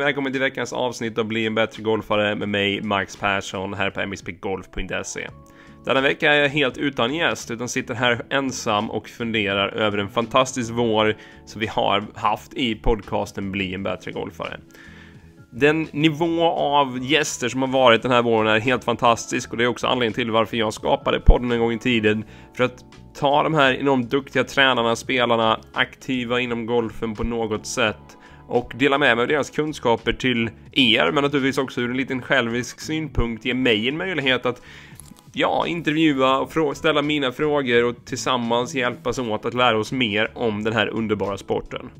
välkommen till veckans avsnitt av Bli en bättre golfare med mig, Max Persson, här på mspgolf.se Denna vecka är jag helt utan gäst, utan sitter här ensam och funderar över en fantastisk vår som vi har haft i podcasten Bli en bättre golfare. Den nivå av gäster som har varit den här våren är helt fantastisk och det är också anledningen till varför jag skapade podden en gång i tiden. För att ta de här enormt duktiga tränarna, spelarna, aktiva inom golfen på något sätt och dela med mig av deras kunskaper till er, men naturligtvis också ur en liten självisk synpunkt ge mig en möjlighet att ja, intervjua och ställa mina frågor och tillsammans hjälpas åt att lära oss mer om den här underbara sporten.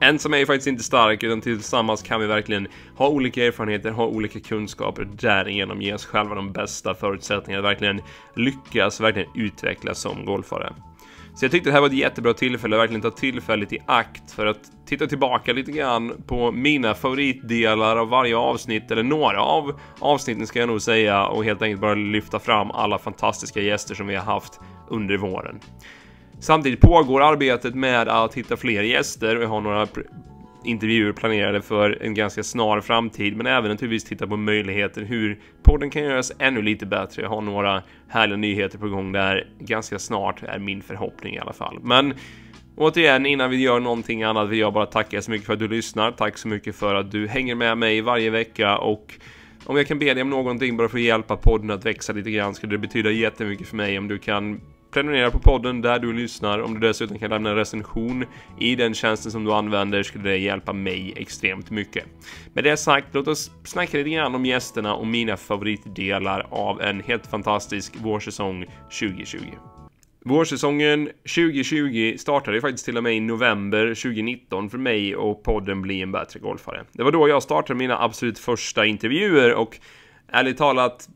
Ensam är ju faktiskt inte stark, utan tillsammans kan vi verkligen ha olika erfarenheter, ha olika kunskaper och därigenom ge oss själva de bästa förutsättningarna att verkligen lyckas, verkligen utvecklas som golfare. Så jag tyckte det här var ett jättebra tillfälle att verkligen ta tillfället i akt för att titta tillbaka lite grann på mina favoritdelar av varje avsnitt, eller några av avsnitten ska jag nog säga, och helt enkelt bara lyfta fram alla fantastiska gäster som vi har haft under våren. Samtidigt pågår arbetet med att hitta fler gäster Vi har några intervjuer planerade för en ganska snar framtid, men även naturligtvis titta på möjligheter hur podden kan göras ännu lite bättre. Jag har några härliga nyheter på gång där ganska snart är min förhoppning i alla fall. Men Återigen, innan vi gör någonting annat vill jag bara tacka så mycket för att du lyssnar. Tack så mycket för att du hänger med mig varje vecka och om jag kan be dig om någonting bara för att hjälpa podden att växa lite grann skulle det betyda jättemycket för mig om du kan prenumerera på podden där du lyssnar. Om du dessutom kan lämna en recension i den tjänsten som du använder skulle det hjälpa mig extremt mycket. Med det sagt, låt oss snacka lite grann om gästerna och mina favoritdelar av en helt fantastisk vårsäsong 2020. Vårsäsongen 2020 startade ju faktiskt till och med i november 2019 för mig och podden Bli en bättre golfare. Det var då jag startade mina absolut första intervjuer och ärligt talat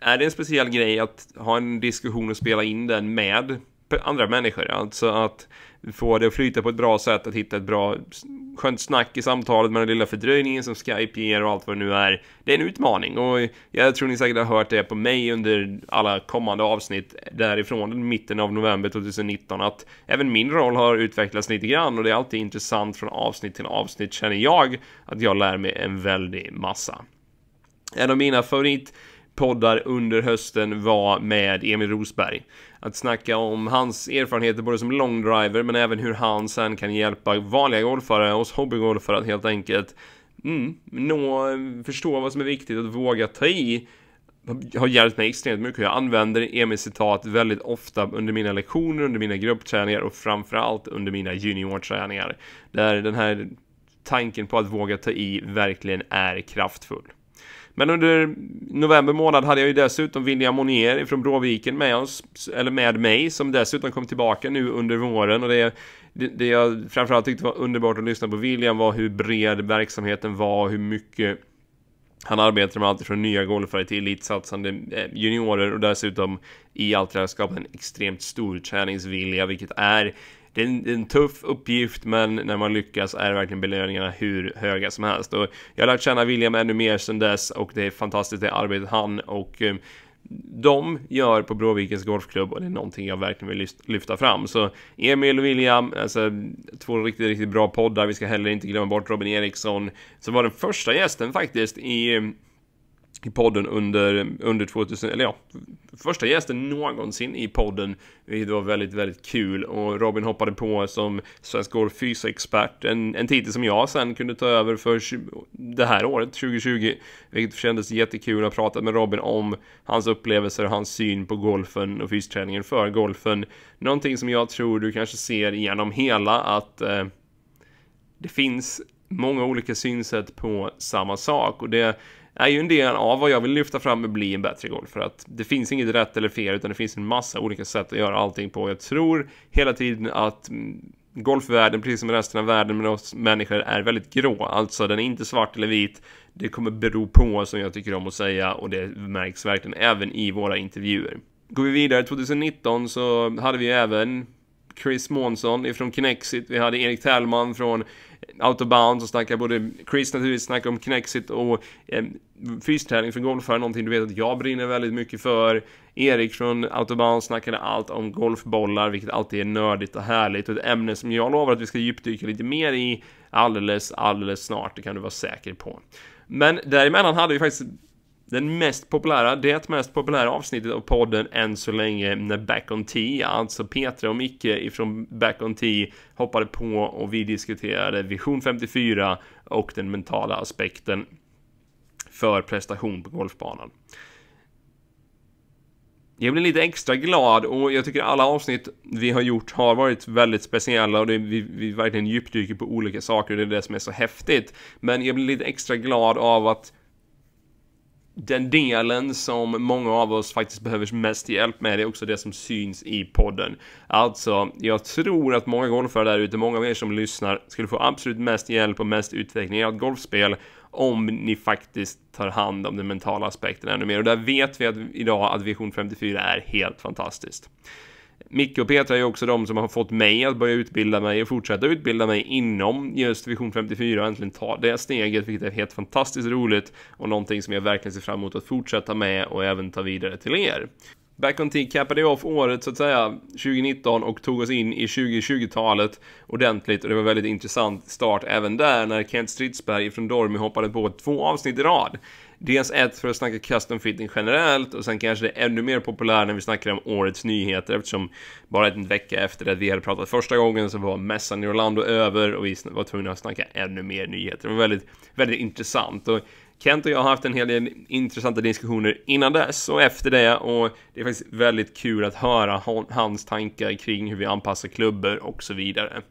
är det en speciell grej att ha en diskussion och spela in den med andra människor? Alltså att få det att flyta på ett bra sätt, att hitta ett bra skönt snack i samtalet med den lilla fördröjningen som Skype ger och allt vad det nu är. Det är en utmaning och jag tror ni säkert har hört det på mig under alla kommande avsnitt därifrån mitten av november 2019 att även min roll har utvecklats lite grann och det är alltid intressant från avsnitt till avsnitt känner jag att jag lär mig en väldig massa. En av mina favorit poddar under hösten var med Emil Rosberg. Att snacka om hans erfarenheter både som longdriver men även hur han sen kan hjälpa vanliga golfare, oss hobbygolfare att helt enkelt mm, nå, förstå vad som är viktigt, att våga ta i har hjälpt mig extremt mycket. Jag använder Emils citat väldigt ofta under mina lektioner, under mina gruppträningar och framförallt under mina juniorträningar. Där den här tanken på att våga ta i verkligen är kraftfull. Men under november månad hade jag ju dessutom William Monier från Bråviken med oss, eller med mig, som dessutom kom tillbaka nu under våren. Och det, det, jag framförallt tyckte var underbart att lyssna på William var hur bred verksamheten var, hur mycket han arbetar med allt från nya golfare till elitsatsande eh, juniorer och dessutom i allt det här skapar en extremt stor träningsvilja, vilket är det är en, en, tuff uppgift, men när man lyckas är verkligen belöningarna hur höga som helst. Och jag har lärt känna William ännu mer sedan dess och det är fantastiskt det arbetet han och ehm, de gör på Bråvikens Golfklubb och det är någonting jag verkligen vill lyfta fram. Så Emil och William, alltså två riktigt, riktigt bra poddar. Vi ska heller inte glömma bort Robin Eriksson, som var den första gästen faktiskt i i podden under, under 2000, eller ja, första gästen någonsin i podden, vilket var väldigt, väldigt kul. Och Robin hoppade på som svensk Golffysexpert. en, en titel som jag sen kunde ta över för det här året, 2020, vilket kändes jättekul att prata med Robin om hans upplevelser och hans syn på golfen och fysträningen för golfen. Någonting som jag tror du kanske ser genom hela att eh, det finns många olika synsätt på samma sak och det är ju en del av vad jag vill lyfta fram med bli en bättre golfare. För att det finns inget rätt eller fel, utan det finns en massa olika sätt att göra allting på. Jag tror hela tiden att mm, golfvärlden, precis som resten av världen med oss människor, är väldigt grå. Alltså, den är inte svart eller vit. Det kommer bero på, som jag tycker om att säga, och det märks verkligen även i våra intervjuer. Går vi vidare, 2019 så hade vi även Chris Månsson ifrån Kinexit. Vi hade Erik Tellman från Out som Bounds snackade både Chris naturligtvis snackade om Kinexit och eh, fysträning för golfare, någonting du vet att jag brinner väldigt mycket för. Erik från Out snackade allt om golfbollar, vilket alltid är nördigt och härligt och ett ämne som jag lovar att vi ska djupdyka lite mer i alldeles, alldeles snart. Det kan du vara säker på. Men däremellan hade vi faktiskt den mest populära, det mest populära avsnittet av podden än så länge när Back on T, alltså Petra och Micke ifrån Back on T hoppade på och vi diskuterade Vision 54 och den mentala aspekten för prestation på golfbanan. Jag blir lite extra glad och jag tycker alla avsnitt vi har gjort har varit väldigt speciella och det, vi, vi verkligen djupdyker på olika saker och det är det som är så häftigt. Men jag blir lite extra glad av att den delen som många av oss faktiskt behöver mest hjälp med är också det som syns i podden. Alltså, jag tror att många golfare där ute, många av er som lyssnar, skulle få absolut mest hjälp och mest utveckling av golfspel om ni faktiskt tar hand om den mentala aspekten ännu mer. Och där vet vi att idag att Vision 54 är helt fantastiskt. Micke och Petra är också de som har fått mig att börja utbilda mig och fortsätta utbilda mig inom just Vision 54 och äntligen ta det steget, vilket är helt fantastiskt roligt och någonting som jag verkligen ser fram emot att fortsätta med och även ta vidare till er. Back on Teak cappade off året så att säga 2019 och tog oss in i 2020-talet ordentligt och det var väldigt intressant start även där när Kent Stridsberg från Dormy hoppade på två avsnitt i rad. Dels ett för att snacka custom fitting generellt och sen kanske det är ännu mer populärt när vi snackar om årets nyheter eftersom bara en vecka efter att vi hade pratat första gången så var mässan i Orlando över och vi var tvungna att snacka ännu mer nyheter. Det var väldigt, väldigt intressant. Och Kent och jag har haft en hel del intressanta diskussioner innan dess och efter det och det är faktiskt väldigt kul att höra hans tankar kring hur vi anpassar klubbor och så vidare.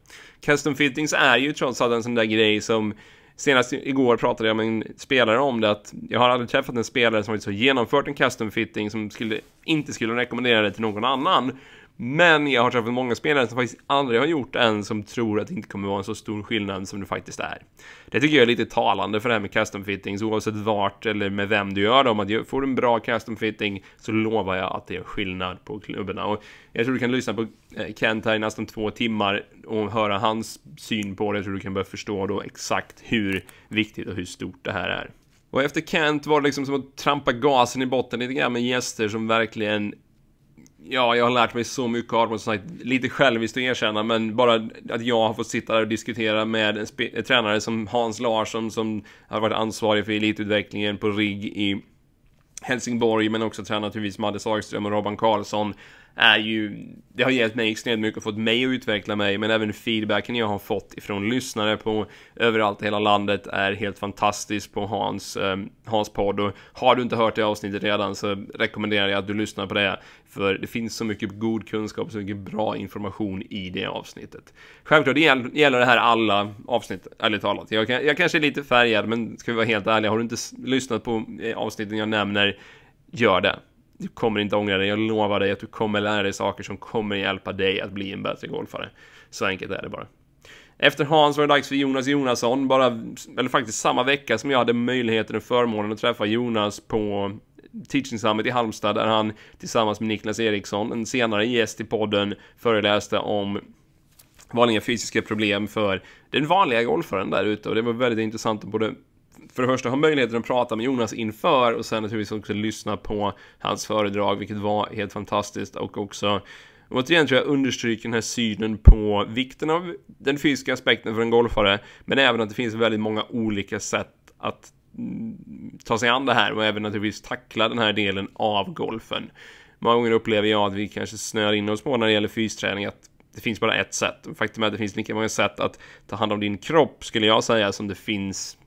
Custom fittings är ju trots allt en sån där grej som Senast igår pratade jag med en spelare om det att jag har aldrig träffat en spelare som har genomfört en custom fitting som skulle, inte skulle rekommendera det till någon annan. Men jag har träffat många spelare som faktiskt aldrig har gjort en som tror att det inte kommer vara en så stor skillnad som det faktiskt är. Det tycker jag är lite talande för det här med custom fittings, oavsett vart eller med vem du gör dem. Att får du en bra custom fitting så lovar jag att det är skillnad på klubborna. Och jag tror du kan lyssna på eh, Kent här i nästan två timmar och höra hans syn på det. Jag tror du kan börja förstå då exakt hur viktigt och hur stort det här är. Och efter Kent var det liksom som att trampa gasen i botten lite grann med gäster som verkligen Ja, jag har lärt mig så mycket av det. Lite själviskt att erkänna, men bara att jag har fått sitta där och diskutera med en, en tränare som Hans Larsson som har varit ansvarig för elitutvecklingen på RIG i Helsingborg, men också tränat naturligtvis Madde Sagström och Robban Karlsson är ju, det har hjälpt mig extremt mycket och fått mig att utveckla mig, men även feedbacken jag har fått ifrån lyssnare på överallt i hela landet är helt fantastiskt på Hans, eh, Hans podd. Och har du inte hört det avsnittet redan så rekommenderar jag att du lyssnar på det, för det finns så mycket god kunskap, och så mycket bra information i det avsnittet. Självklart det gäller det här alla avsnitt, ärligt talat. Jag, jag kanske är lite färgad, men ska vi vara helt ärliga, har du inte lyssnat på eh, avsnitten jag nämner, gör det du kommer inte ångra dig. Jag lovar dig att du kommer lära dig saker som kommer hjälpa dig att bli en bättre golfare. Så enkelt är det bara. Efter Hans var det dags för Jonas Jonasson, bara, eller faktiskt samma vecka som jag hade möjligheten och förmånen att träffa Jonas på Teaching Summit i Halmstad där han tillsammans med Niklas Eriksson, en senare gäst i podden, föreläste om vanliga fysiska problem för den vanliga golfaren där ute och det var väldigt intressant att både för det första ha möjligheten att prata med Jonas inför och sen naturligtvis också lyssna på hans föredrag, vilket var helt fantastiskt och också och återigen tror jag understryker den här synen på vikten av den fysiska aspekten för en golfare, men även att det finns väldigt många olika sätt att mm, ta sig an det här och även naturligtvis tackla den här delen av golfen. Många gånger upplever jag att vi kanske snör in oss på när det gäller fysträning att det finns bara ett sätt. Faktum är att det finns lika många sätt att ta hand om din kropp, skulle jag säga, som det finns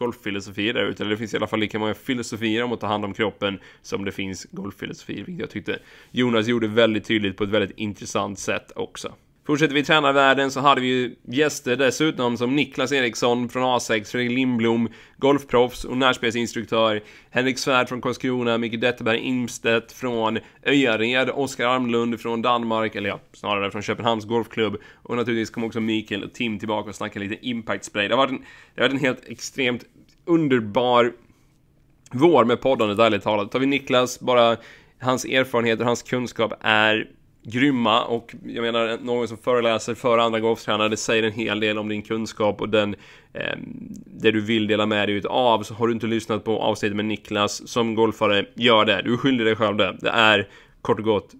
golffilosofier där ute. Eller det finns i alla fall lika många filosofier om att ta hand om kroppen som det finns golffilosofier, vilket jag tyckte Jonas gjorde väldigt tydligt på ett väldigt intressant sätt också. Fortsätter vi tränarvärlden så hade vi ju gäster dessutom som Niklas Eriksson från A6, Fredrik Lindblom, golfproffs och närspelsinstruktör, Henrik Svärd från Karlskrona, Micke Detterberg Imstedt från Öjared, Oskar Armlund från Danmark, eller ja, snarare från Köpenhamns Golfklubb, och naturligtvis kom också Mikael och Tim tillbaka och snackade lite impact spray. Det har varit en, det har varit en helt extremt underbar vår med poddandet, ärligt talat. Tar vi Niklas, bara hans erfarenheter, hans kunskap är grymma och jag menar någon som föreläser för andra golftränare det säger en hel del om din kunskap och den eh, det du vill dela med dig utav. Så har du inte lyssnat på avsnittet med Niklas som golfare, gör det. Du är skyldig dig själv det. Det är kort och gott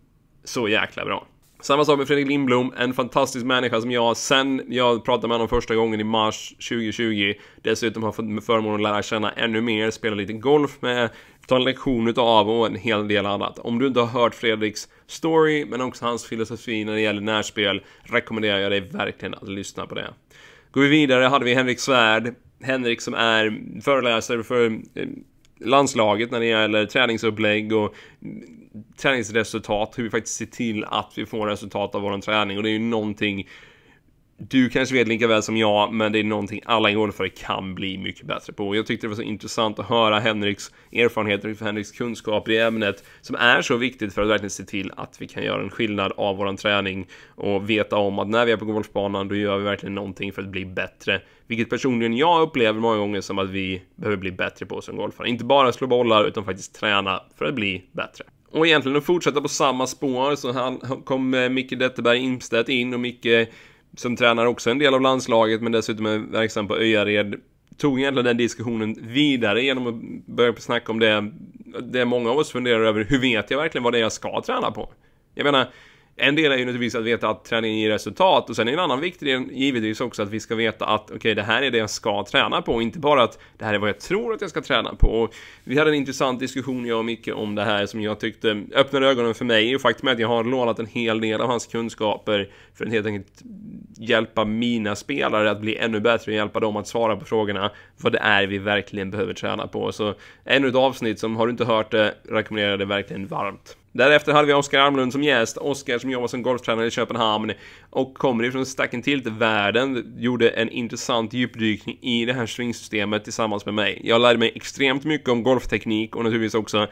så jäkla bra. Samma sak med Fredrik Lindblom, en fantastisk människa som jag sen jag pratade med honom första gången i mars 2020 dessutom har fått förmånen att lära känna ännu mer, spela lite golf med, ta en lektion utav och en hel del annat. Om du inte har hört Fredriks story, men också hans filosofi när det gäller närspel, rekommenderar jag dig verkligen att lyssna på det. Går vi vidare hade vi Henrik Svärd, Henrik som är föreläsare för eh, landslaget när det gäller träningsupplägg och träningsresultat, hur vi faktiskt ser till att vi får resultat av vår träning. Och det är ju någonting du kanske vet lika väl som jag, men det är någonting alla golfare kan bli mycket bättre på. Jag tyckte det var så intressant att höra Henriks erfarenheter och Henriks kunskaper i ämnet som är så viktigt för att verkligen se till att vi kan göra en skillnad av våran träning och veta om att när vi är på golfbanan, då gör vi verkligen någonting för att bli bättre. Vilket personligen jag upplever många gånger som att vi behöver bli bättre på som golfare. Inte bara slå bollar, utan faktiskt träna för att bli bättre. Och egentligen att fortsätta på samma spår så han, kom eh, Micke Detterberg Imstedt in och Micke som tränar också en del av landslaget men dessutom är verksam på Öjared tog egentligen den diskussionen vidare genom att börja snacka om det det många av oss funderar över. Hur vet jag verkligen vad det är jag ska träna på? Jag menar, en del är ju naturligtvis att veta att träningen ger resultat och sen är en annan viktig del givetvis också att vi ska veta att okej, okay, det här är det jag ska träna på, inte bara att det här är vad jag tror att jag ska träna på. Och vi hade en intressant diskussion, jag och Micke, om det här som jag tyckte öppnade ögonen för mig och faktum är att jag har lånat en hel del av hans kunskaper för att helt enkelt hjälpa mina spelare att bli ännu bättre och hjälpa dem att svara på frågorna vad det är vi verkligen behöver träna på. Så ännu ett avsnitt som har du inte hört det rekommenderar jag det verkligen varmt. Därefter hade vi Oskar Almlund som gäst, Oskar som jobbar som golftränare i Köpenhamn och kommer ifrån Stackentilt-världen, gjorde en intressant djupdykning i det här swingsystemet tillsammans med mig. Jag lärde mig extremt mycket om golfteknik och naturligtvis också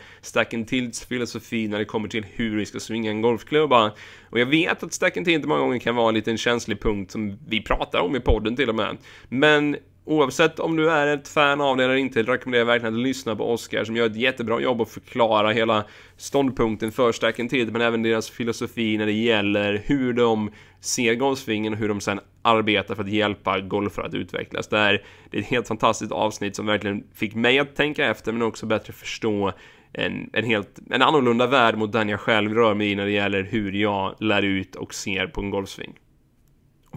Tilts filosofi när det kommer till hur vi ska svinga en golfklubba. Och jag vet att Tilt många gånger kan vara en liten känslig punkt som vi pratar om i podden till och med. Men Oavsett om du är ett fan av det eller inte rekommenderar jag verkligen att lyssna på Oscar som gör ett jättebra jobb att förklara hela ståndpunkten för Stacken Tid men även deras filosofi när det gäller hur de ser golfsvingen och hur de sen arbetar för att hjälpa golfare att utvecklas. Det, här, det är ett helt fantastiskt avsnitt som verkligen fick mig att tänka efter men också bättre förstå en, en, helt, en annorlunda värld mot den jag själv rör mig i när det gäller hur jag lär ut och ser på en golfsving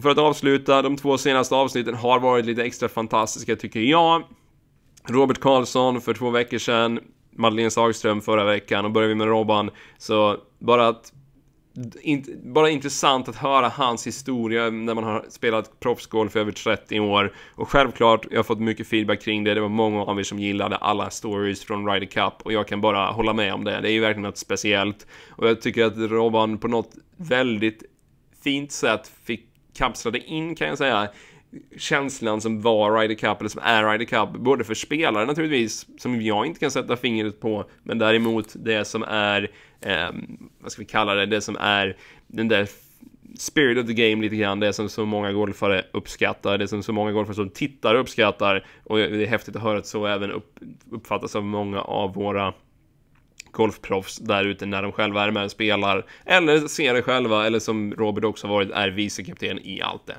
för att avsluta, de två senaste avsnitten har varit lite extra fantastiska tycker jag. Robert Karlsson för två veckor sedan, Madeleine Sagström förra veckan och börjar vi med Robban så bara att in, bara intressant att höra hans historia när man har spelat proffsgolf i över 30 år. Och självklart, jag har fått mycket feedback kring det. Det var många av er som gillade alla stories från Ryder Cup och jag kan bara hålla med om det. Det är ju verkligen något speciellt. Och jag tycker att Robban på något väldigt fint sätt fick kapslade in kan jag säga känslan som var Ryder Cup eller som är Ryder Cup, både för spelare naturligtvis, som jag inte kan sätta fingret på, men däremot det som är, eh, vad ska vi kalla det, det som är den där spirit of the game lite grann, det som så många golfare uppskattar, det som så många golfare som tittar uppskattar, och det är häftigt att höra att så även uppfattas av många av våra golfproffs där ute när de själva är med och spelar, eller ser det själva, eller som Robert också varit, är vicekapten i allt det.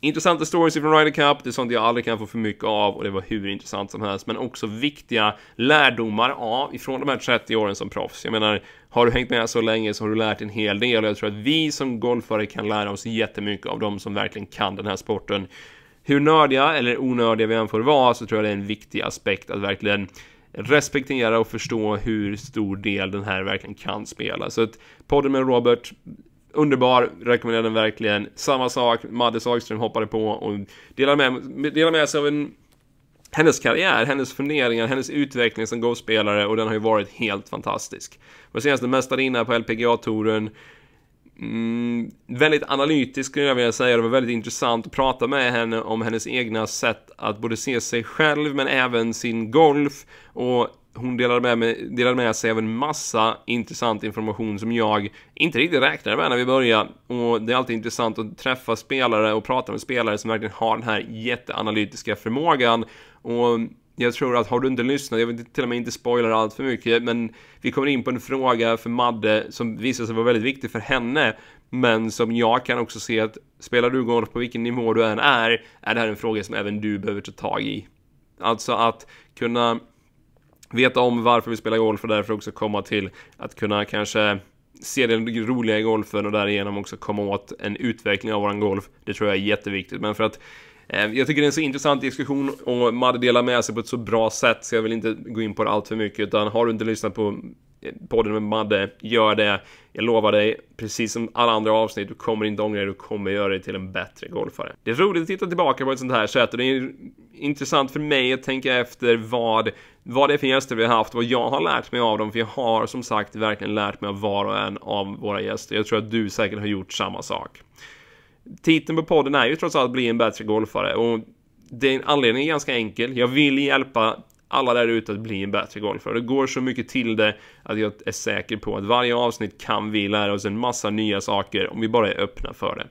Intressanta stories från Ryder Cup, det är sånt jag aldrig kan få för mycket av och det var hur intressant som helst, men också viktiga lärdomar av ifrån de här 30 åren som proffs. Jag menar, har du hängt med så länge så har du lärt en hel del och jag tror att vi som golfare kan lära oss jättemycket av de som verkligen kan den här sporten. Hur nördiga eller onördiga vi än får vara så tror jag det är en viktig aspekt att verkligen respektera och förstå hur stor del den här verkligen kan spela. Så att podden med Robert, underbar, rekommenderar den verkligen. Samma sak, Madde Sagström hoppade på och delade med, delade med sig av en hennes karriär, hennes funderingar, hennes utveckling som golfspelare och den har ju varit helt fantastisk. Vår senaste mästarinna på LPGA-touren, Mm, väldigt analytisk skulle jag vilja säga. Det var väldigt intressant att prata med henne om hennes egna sätt att både se sig själv men även sin golf. Och hon delade med, mig, delade med sig av en massa intressant information som jag inte riktigt räknade med när vi började. Och det är alltid intressant att träffa spelare och prata med spelare som verkligen har den här jätteanalytiska förmågan. Och jag tror att har du inte lyssnat, jag vill till och med inte spoila allt för mycket, men vi kommer in på en fråga för Madde som visar sig vara väldigt viktig för henne, men som jag kan också se att spelar du golf på vilken nivå du än är, är det här en fråga som även du behöver ta tag i. Alltså att kunna veta om varför vi spelar golf och därför också komma till att kunna kanske se den roliga i golfen och därigenom också komma åt en utveckling av våran golf. Det tror jag är jätteviktigt, men för att Eh, jag tycker det är en så intressant diskussion och Madde delar med sig på ett så bra sätt så jag vill inte gå in på det allt för mycket utan har du inte lyssnat på eh, podden med Madde, gör det. Jag lovar dig, precis som alla andra avsnitt, du kommer inte ångra dig, du kommer göra dig till en bättre golfare. Det är roligt att titta tillbaka på ett sånt här sätt och det är intressant för mig att tänka efter vad, vad det är för gäster vi har haft, vad jag har lärt mig av dem, för jag har som sagt verkligen lärt mig av var och en av våra gäster. Jag tror att du säkert har gjort samma sak titeln på podden är ju trots allt bli en bättre golfare och den anledningen är ganska enkel. Jag vill hjälpa alla där ute att bli en bättre golfare. Det går så mycket till det att jag är säker på att varje avsnitt kan vi lära oss en massa nya saker om vi bara är öppna för det.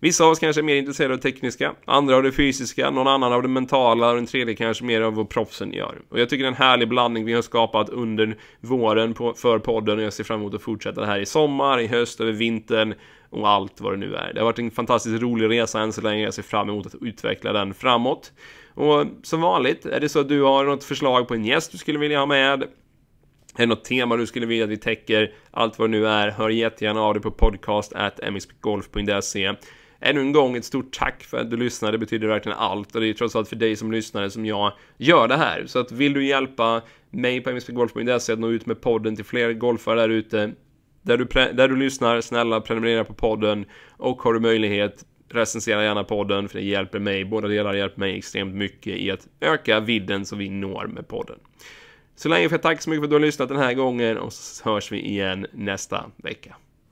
Vissa av oss kanske är mer intresserade av det tekniska, andra av det fysiska, någon annan av det mentala och en tredje kanske mer av vad proffsen gör. Och jag tycker det är en härlig blandning vi har skapat under våren på, för podden och jag ser fram emot att fortsätta det här i sommar, i höst, över vintern och allt vad det nu är. Det har varit en fantastiskt rolig resa än så länge. Jag ser fram emot att utveckla den framåt. Och som vanligt, är det så att du har något förslag på en gäst du skulle vilja ha med är det något tema du skulle vilja att vi täcker? Allt vad det nu är, hör jättegärna av dig på podcast at mxgolf.se Ännu en gång ett stort tack för att du lyssnade, det betyder verkligen allt och det är trots allt för dig som lyssnare som jag gör det här. Så att vill du hjälpa mig på mspgolf.se att nå ut med podden till fler golfare där ute där du, där du lyssnar, snälla prenumerera på podden. Och har du möjlighet, recensera gärna podden, för det hjälper mig. Båda delar hjälper mig extremt mycket i att öka vidden som vi når med podden. Så länge, får jag tack så mycket för att du har lyssnat den här gången och så hörs vi igen nästa vecka.